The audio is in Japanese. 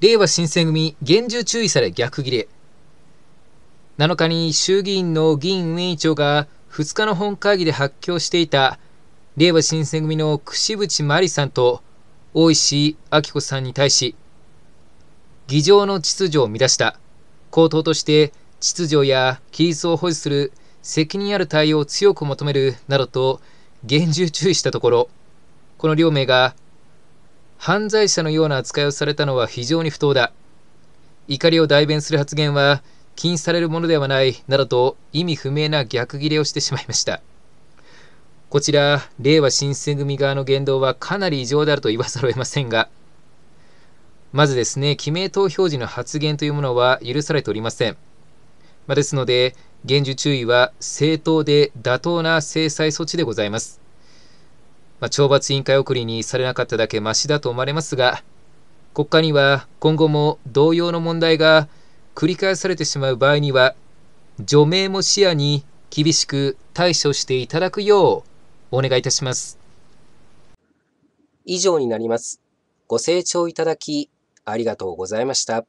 令和新選組厳重注意され逆ギレ7日に衆議院の議員運営委員長が2日の本会議で発表していた令和新選組の櫛渕真理さんと大石明子さんに対し議場の秩序を乱した口頭として秩序や規律を保持する責任ある対応を強く求めるなどと厳重注意したところこの両名が犯罪者のような扱いをされたのは非常に不当だ。怒りを代弁する発言は禁止されるものではないなどと意味不明な逆ギレをしてしまいました。こちら、令和新選組側の言動はかなり異常であると言わざるを得ませんが、まずですね、記名投票時の発言というものは許されておりません。まあ、ですので、厳重注意は正当で妥当な制裁措置でございます。まあ、懲罰委員会送りにされなかっただけましだと思われますが、国家には今後も同様の問題が繰り返されてしまう場合には、除名も視野に厳しく対処していただくようお願いいたします。以上になります。ご清聴いただきありがとうございました。